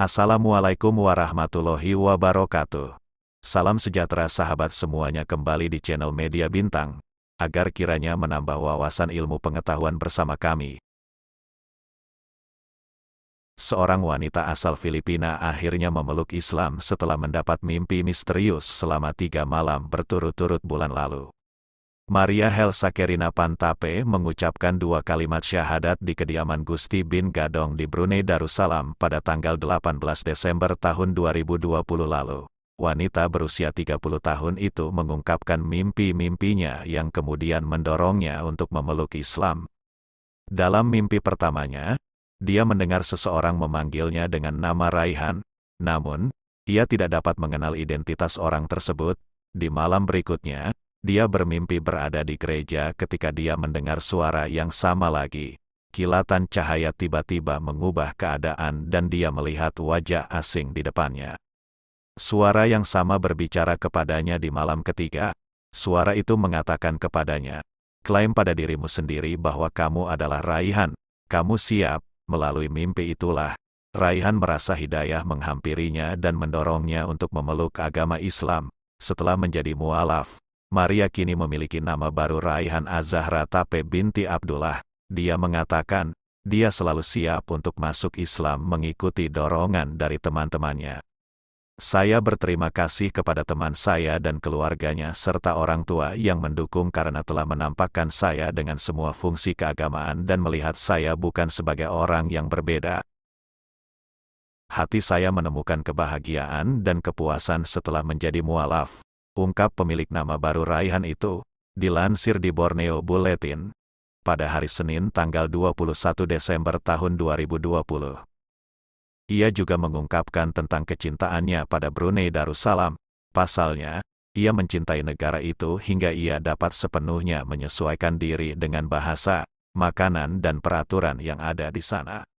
Assalamualaikum warahmatullahi wabarakatuh. Salam sejahtera sahabat semuanya kembali di channel Media Bintang, agar kiranya menambah wawasan ilmu pengetahuan bersama kami. Seorang wanita asal Filipina akhirnya memeluk Islam setelah mendapat mimpi misterius selama tiga malam berturut-turut bulan lalu. Maria Helsa Kerina Pantape mengucapkan dua kalimat syahadat di kediaman Gusti bin Gadong di Brunei Darussalam pada tanggal 18 Desember tahun 2020 lalu. Wanita berusia 30 tahun itu mengungkapkan mimpi-mimpinya yang kemudian mendorongnya untuk memeluk Islam. Dalam mimpi pertamanya, dia mendengar seseorang memanggilnya dengan nama Raihan, namun, ia tidak dapat mengenal identitas orang tersebut. Di malam berikutnya, dia bermimpi berada di gereja ketika dia mendengar suara yang sama lagi. Kilatan cahaya tiba-tiba mengubah keadaan dan dia melihat wajah asing di depannya. Suara yang sama berbicara kepadanya di malam ketiga. Suara itu mengatakan kepadanya, klaim pada dirimu sendiri bahwa kamu adalah raihan. Kamu siap, melalui mimpi itulah, Raihan merasa hidayah menghampirinya dan mendorongnya untuk memeluk agama Islam. Setelah menjadi mualaf, Maria kini memiliki nama baru Raihan Azahra Tape binti Abdullah. Dia mengatakan, dia selalu siap untuk masuk Islam mengikuti dorongan dari teman-temannya. Saya berterima kasih kepada teman saya dan keluarganya serta orang tua yang mendukung karena telah menampakkan saya dengan semua fungsi keagamaan dan melihat saya bukan sebagai orang yang berbeda. Hati saya menemukan kebahagiaan dan kepuasan setelah menjadi mualaf ungkap pemilik nama baru Raihan itu, dilansir di Borneo Bulletin, pada hari Senin tanggal 21 Desember tahun 2020. Ia juga mengungkapkan tentang kecintaannya pada Brunei Darussalam, pasalnya, ia mencintai negara itu hingga ia dapat sepenuhnya menyesuaikan diri dengan bahasa, makanan dan peraturan yang ada di sana.